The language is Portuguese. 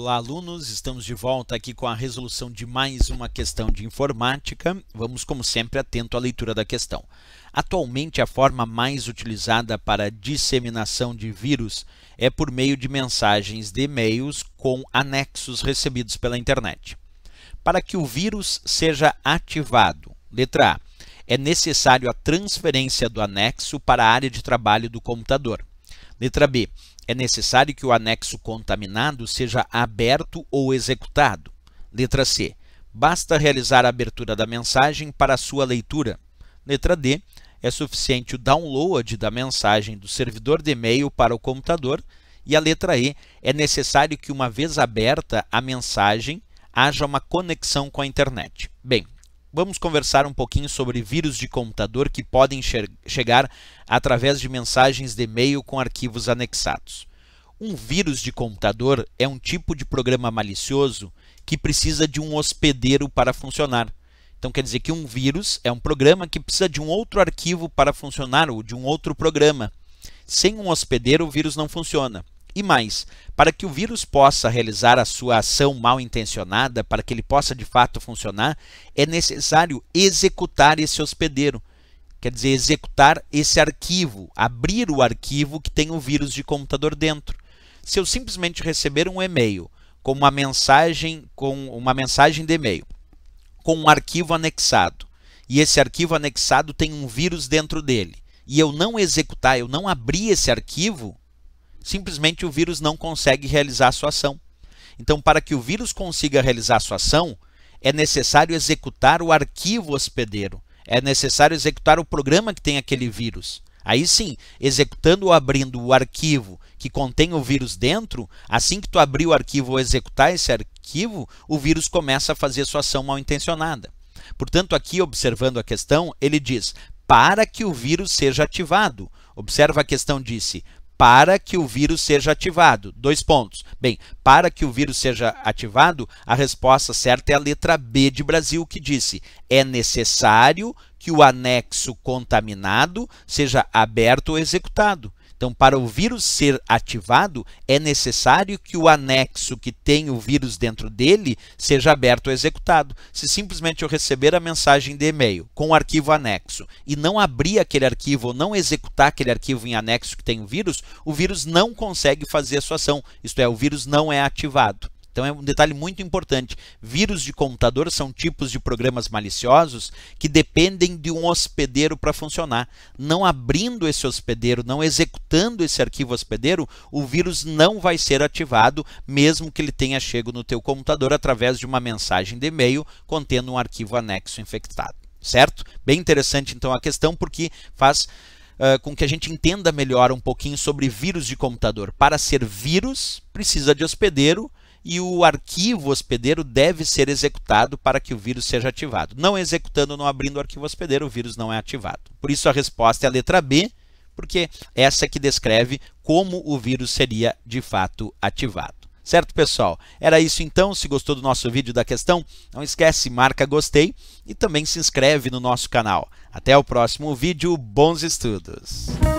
Olá, alunos. Estamos de volta aqui com a resolução de mais uma questão de informática. Vamos, como sempre, atento à leitura da questão. Atualmente, a forma mais utilizada para disseminação de vírus é por meio de mensagens de e-mails com anexos recebidos pela internet. Para que o vírus seja ativado, letra A, é necessário a transferência do anexo para a área de trabalho do computador. Letra B. É necessário que o anexo contaminado seja aberto ou executado. Letra C. Basta realizar a abertura da mensagem para sua leitura. Letra D. É suficiente o download da mensagem do servidor de e-mail para o computador. E a letra E. É necessário que, uma vez aberta a mensagem, haja uma conexão com a internet. Bem, vamos conversar um pouquinho sobre vírus de computador que podem chegar através de mensagens de e-mail com arquivos anexados. Um vírus de computador é um tipo de programa malicioso que precisa de um hospedeiro para funcionar. Então quer dizer que um vírus é um programa que precisa de um outro arquivo para funcionar ou de um outro programa. Sem um hospedeiro, o vírus não funciona. E mais, para que o vírus possa realizar a sua ação mal intencionada, para que ele possa de fato funcionar, é necessário executar esse hospedeiro. Quer dizer, executar esse arquivo, abrir o arquivo que tem o vírus de computador dentro. Se eu simplesmente receber um e-mail com uma mensagem, com uma mensagem de e-mail, com um arquivo anexado, e esse arquivo anexado tem um vírus dentro dele, e eu não executar, eu não abrir esse arquivo, simplesmente o vírus não consegue realizar a sua ação. Então, para que o vírus consiga realizar a sua ação, é necessário executar o arquivo hospedeiro, é necessário executar o programa que tem aquele vírus. Aí sim, executando ou abrindo o arquivo que contém o vírus dentro, assim que tu abrir o arquivo ou executar esse arquivo, o vírus começa a fazer sua ação mal intencionada. Portanto, aqui observando a questão, ele diz: para que o vírus seja ativado. Observa a questão disse: para que o vírus seja ativado. Dois pontos. Bem, para que o vírus seja ativado, a resposta certa é a letra B de Brasil, que disse: é necessário que o anexo contaminado seja aberto ou executado. Então, para o vírus ser ativado, é necessário que o anexo que tem o vírus dentro dele seja aberto ou executado. Se simplesmente eu receber a mensagem de e-mail com o arquivo anexo e não abrir aquele arquivo ou não executar aquele arquivo em anexo que tem o vírus, o vírus não consegue fazer a sua ação, isto é, o vírus não é ativado. Então é um detalhe muito importante. Vírus de computador são tipos de programas maliciosos que dependem de um hospedeiro para funcionar. Não abrindo esse hospedeiro, não executando esse arquivo hospedeiro, o vírus não vai ser ativado, mesmo que ele tenha chego no teu computador através de uma mensagem de e-mail contendo um arquivo anexo infectado. Certo? Bem interessante então a questão porque faz Uh, com que a gente entenda melhor um pouquinho sobre vírus de computador. Para ser vírus, precisa de hospedeiro e o arquivo hospedeiro deve ser executado para que o vírus seja ativado. Não executando, não abrindo o arquivo hospedeiro, o vírus não é ativado. Por isso a resposta é a letra B, porque essa é que descreve como o vírus seria de fato ativado. Certo, pessoal? Era isso então. Se gostou do nosso vídeo da questão, não esquece, marca gostei e também se inscreve no nosso canal. Até o próximo vídeo, bons estudos!